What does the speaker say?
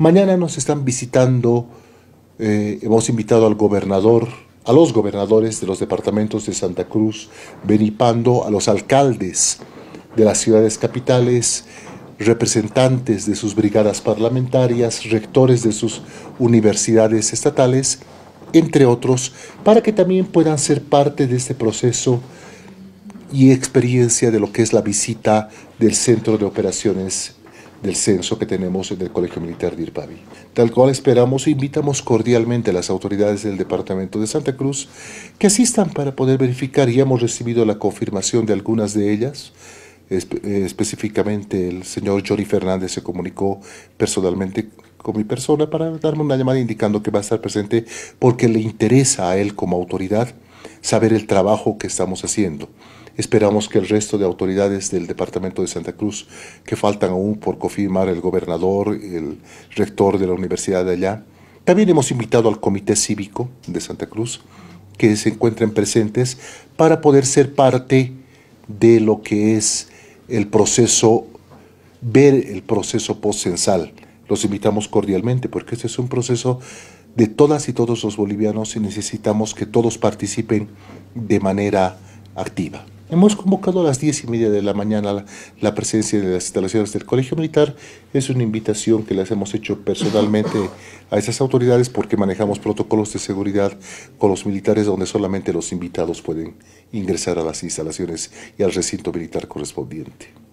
Mañana nos están visitando, eh, hemos invitado al gobernador, a los gobernadores de los departamentos de Santa Cruz, Benipando, a los alcaldes de las ciudades capitales, representantes de sus brigadas parlamentarias, rectores de sus universidades estatales, entre otros, para que también puedan ser parte de este proceso y experiencia de lo que es la visita del Centro de Operaciones del censo que tenemos en el Colegio Militar de Irpavi. Tal cual esperamos e invitamos cordialmente a las autoridades del Departamento de Santa Cruz que asistan para poder verificar y hemos recibido la confirmación de algunas de ellas. Eh, específicamente el señor Johnny Fernández se comunicó personalmente con mi persona para darme una llamada indicando que va a estar presente porque le interesa a él como autoridad saber el trabajo que estamos haciendo. Esperamos que el resto de autoridades del Departamento de Santa Cruz, que faltan aún por confirmar el gobernador, el rector de la universidad de allá, también hemos invitado al Comité Cívico de Santa Cruz que se encuentren presentes para poder ser parte de lo que es el proceso, ver el proceso postcensal. Los invitamos cordialmente porque este es un proceso de todas y todos los bolivianos y necesitamos que todos participen de manera activa. Hemos convocado a las diez y media de la mañana la presencia de las instalaciones del Colegio Militar. Es una invitación que les hemos hecho personalmente a esas autoridades porque manejamos protocolos de seguridad con los militares donde solamente los invitados pueden ingresar a las instalaciones y al recinto militar correspondiente.